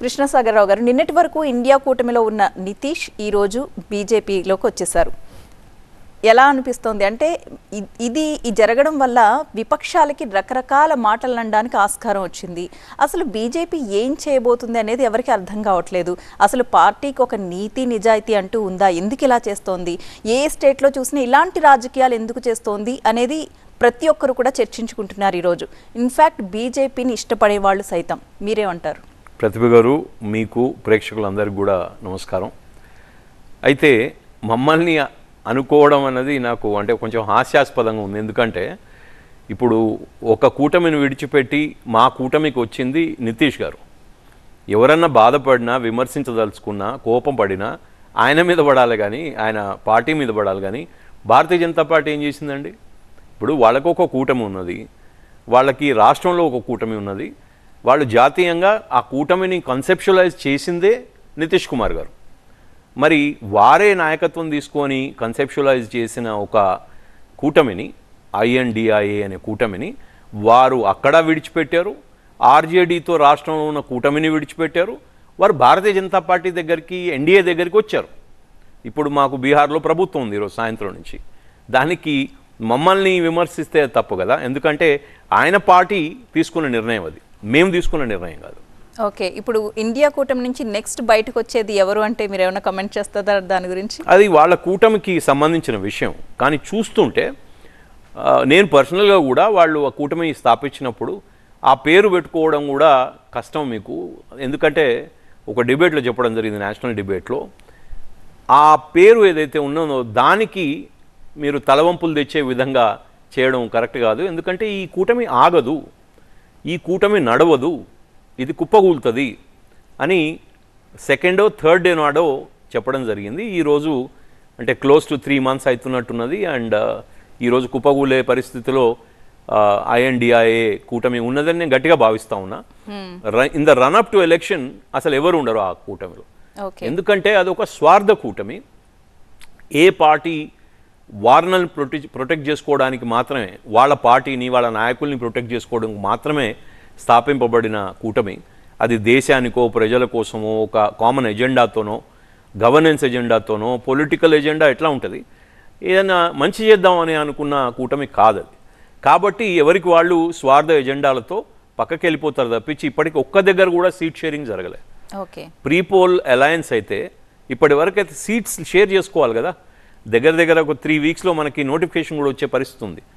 కృష్ణసాగరరావు గారు నిన్నటి వరకు ఇండియా కూటమిలో ఉన్న నితీష్ ఈరోజు బీజేపీలోకి వచ్చేసారు ఎలా అనిపిస్తోంది అంటే ఇది ఈ జరగడం వల్ల విపక్షాలకి రకరకాల మాటలు అనడానికి ఆస్కారం వచ్చింది అసలు బీజేపీ ఏం చేయబోతుంది అనేది ఎవరికి అర్థం కావట్లేదు అసలు పార్టీకి ఒక నీతి నిజాయితీ అంటూ ఉందా ఎందుకు ఇలా చేస్తోంది ఏ స్టేట్లో చూసినా ఇలాంటి రాజకీయాలు ఎందుకు చేస్తోంది అనేది ప్రతి ఒక్కరు కూడా చర్చించుకుంటున్నారు ఈరోజు ఇన్ఫ్యాక్ట్ బీజేపీని ఇష్టపడే వాళ్ళు సైతం మీరేమంటారు ప్రతిభ గారు మీకు ప్రేక్షకులందరికీ కూడా నమస్కారం అయితే మమ్మల్ని అనుకోవడం అన్నది నాకు అంటే కొంచెం హాస్యాస్పదంగా ఉంది ఎందుకంటే ఇప్పుడు ఒక కూటమిని విడిచిపెట్టి మా కూటమికి వచ్చింది నితీష్ గారు ఎవరన్నా బాధపడినా విమర్శించదలుచుకున్నా కోపం పడినా ఆయన మీద పడాలి కానీ ఆయన పార్టీ మీద పడాలి కానీ భారతీయ జనతా పార్టీ ఏం చేసిందండి ఇప్పుడు వాళ్ళకు ఒక కూటమి ఉన్నది వాళ్ళకి రాష్ట్రంలో ఒక కూటమి ఉన్నది వాళ్ళు జాతీయంగా ఆ కూటమిని కన్సెప్షువలైజ్ చేసిందే నితీష్ కుమార్ గారు మరి వారే నాయకత్వం తీసుకొని కన్సెప్షువలైజ్ చేసిన ఒక కూటమిని ఐఎన్డిఐఏ అనే కూటమిని వారు అక్కడ విడిచిపెట్టారు ఆర్జేడీతో రాష్ట్రంలో ఉన్న కూటమిని విడిచిపెట్టారు వారు భారతీయ జనతా పార్టీ దగ్గరికి ఎన్డీఏ దగ్గరికి వచ్చారు ఇప్పుడు మాకు బీహార్లో ప్రభుత్వం ఉంది ఈరోజు సాయంత్రం నుంచి దానికి మమ్మల్ని విమర్శిస్తే తప్పు కదా ఎందుకంటే ఆయన పార్టీ తీసుకున్న నిర్ణయం అది మేము తీసుకున్న నిర్ణయం కాదు ఓకే ఇప్పుడు ఇండియా కూటమి నుంచి నెక్స్ట్ బయటకు వచ్చేది ఎవరు అంటే మీరు ఏమైనా కమెంట్ చేస్తారా దాని గురించి అది వాళ్ళ కూటమికి సంబంధించిన విషయం కానీ చూస్తుంటే నేను పర్సనల్గా కూడా వాళ్ళు ఆ కూటమి స్థాపించినప్పుడు ఆ పేరు పెట్టుకోవడం కూడా కష్టం మీకు ఎందుకంటే ఒక డిబేట్లో చెప్పడం జరిగింది నేషనల్ డిబేట్లో ఆ పేరు ఏదైతే ఉన్నదో దానికి మీరు తలవంపులు తెచ్చే విధంగా చేయడం కరెక్ట్ కాదు ఎందుకంటే ఈ కూటమి ఆగదు ఈ కూటమి నడవదు ఇది కుప్పగూలుతుంది అని సెకండో థర్డ్ డే నాడో చెప్పడం జరిగింది ఈరోజు అంటే క్లోజ్ టు త్రీ మంత్స్ అవుతున్నట్టున్నది అండ్ ఈరోజు కుప్పగూలే పరిస్థితిలో ఐఎన్డిఐఏ కూటమి ఉన్నదని నేను గట్టిగా భావిస్తా ఉన్నా in the run up to election అసలు ఎవరు ఉండరు ఆ కూటమిలో ఎందుకంటే అది ఒక స్వార్థ కూటమి ఏ పార్టీ వారణల్ని ప్రొటెక్ ప్రొటెక్ట్ చేసుకోవడానికి మాత్రమే వాళ్ళ పార్టీని వాళ్ళ నాయకుల్ని ప్రొటెక్ట్ చేసుకోవడం మాత్రమే స్థాపింపబడిన కూటమి అది దేశానికో ప్రజల కోసమో ఒక కామన్ ఎజెండాతోనో గవర్నెన్స్ ఎజెండాతోనో పొలిటికల్ ఎజెండా ఎట్లా ఉంటుంది ఏదైనా మంచి చేద్దామని అనుకున్న కూటమి కాదది కాబట్టి ఎవరికి వాళ్ళు స్వార్థ ఎజెండాలతో పక్కకి వెళ్ళిపోతారు తప్పించి ఇప్పటికి ఒక్క దగ్గర కూడా సీట్ షేరింగ్ జరగలేదు ప్రీపోల్ అలయన్స్ అయితే ఇప్పటి వరకు అయితే సీట్స్ షేర్ చేసుకోవాలి కదా దగ్గర దగ్గర ఒక త్రీ వీక్స్లో మనకి నోటిఫికేషన్ కూడా వచ్చే పరిస్థితి ఉంది